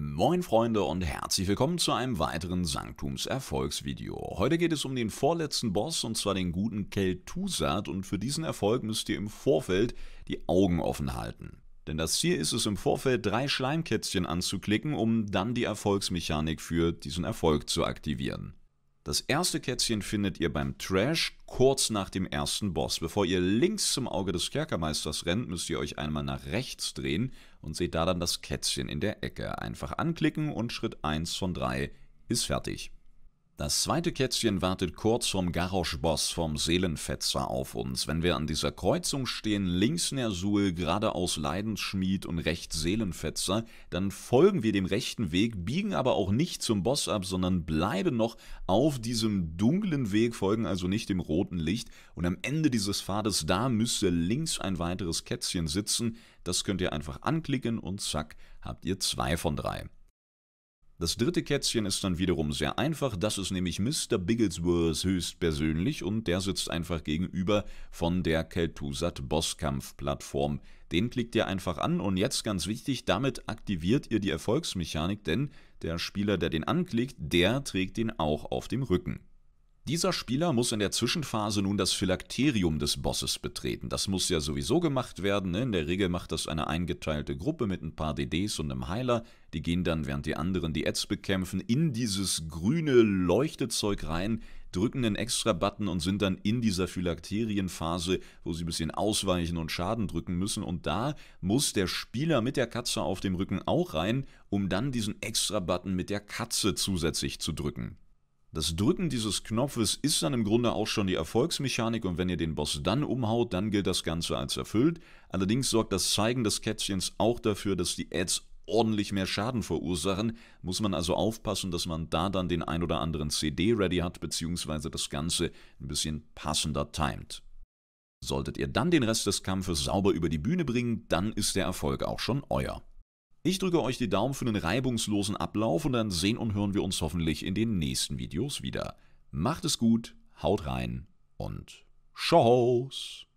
Moin Freunde und herzlich willkommen zu einem weiteren Sanctums Erfolgsvideo. Heute geht es um den vorletzten Boss und zwar den guten Keltusat und für diesen Erfolg müsst ihr im Vorfeld die Augen offen halten. Denn das Ziel ist es im Vorfeld drei Schleimkätzchen anzuklicken, um dann die Erfolgsmechanik für diesen Erfolg zu aktivieren. Das erste Kätzchen findet ihr beim Trash kurz nach dem ersten Boss. Bevor ihr links zum Auge des Kerkermeisters rennt, müsst ihr euch einmal nach rechts drehen und seht da dann das Kätzchen in der Ecke. Einfach anklicken und Schritt 1 von 3 ist fertig. Das zweite Kätzchen wartet kurz vom Garrosch-Boss vom Seelenfetzer auf uns. Wenn wir an dieser Kreuzung stehen, links Nersul, geradeaus Leidensschmied und rechts Seelenfetzer, dann folgen wir dem rechten Weg, biegen aber auch nicht zum Boss ab, sondern bleiben noch auf diesem dunklen Weg, folgen also nicht dem roten Licht. Und am Ende dieses Pfades, da müsste links ein weiteres Kätzchen sitzen. Das könnt ihr einfach anklicken und zack, habt ihr zwei von drei. Das dritte Kätzchen ist dann wiederum sehr einfach, das ist nämlich Mr. Bigglesworth höchstpersönlich und der sitzt einfach gegenüber von der Keltusat Bosskampfplattform. Den klickt ihr einfach an und jetzt ganz wichtig, damit aktiviert ihr die Erfolgsmechanik, denn der Spieler, der den anklickt, der trägt ihn auch auf dem Rücken. Dieser Spieler muss in der Zwischenphase nun das Phylakterium des Bosses betreten. Das muss ja sowieso gemacht werden. Ne? In der Regel macht das eine eingeteilte Gruppe mit ein paar DDs und einem Heiler. Die gehen dann, während die anderen die Ads bekämpfen, in dieses grüne Leuchtezeug rein, drücken einen extra Button und sind dann in dieser Phylakterienphase, wo sie ein bisschen ausweichen und Schaden drücken müssen. Und da muss der Spieler mit der Katze auf dem Rücken auch rein, um dann diesen extra Button mit der Katze zusätzlich zu drücken. Das Drücken dieses Knopfes ist dann im Grunde auch schon die Erfolgsmechanik und wenn ihr den Boss dann umhaut, dann gilt das Ganze als erfüllt. Allerdings sorgt das Zeigen des Kätzchens auch dafür, dass die Ads ordentlich mehr Schaden verursachen, muss man also aufpassen, dass man da dann den ein oder anderen CD ready hat, beziehungsweise das Ganze ein bisschen passender timet. Solltet ihr dann den Rest des Kampfes sauber über die Bühne bringen, dann ist der Erfolg auch schon euer. Ich drücke euch die Daumen für einen reibungslosen Ablauf und dann sehen und hören wir uns hoffentlich in den nächsten Videos wieder. Macht es gut, haut rein und Tschauß!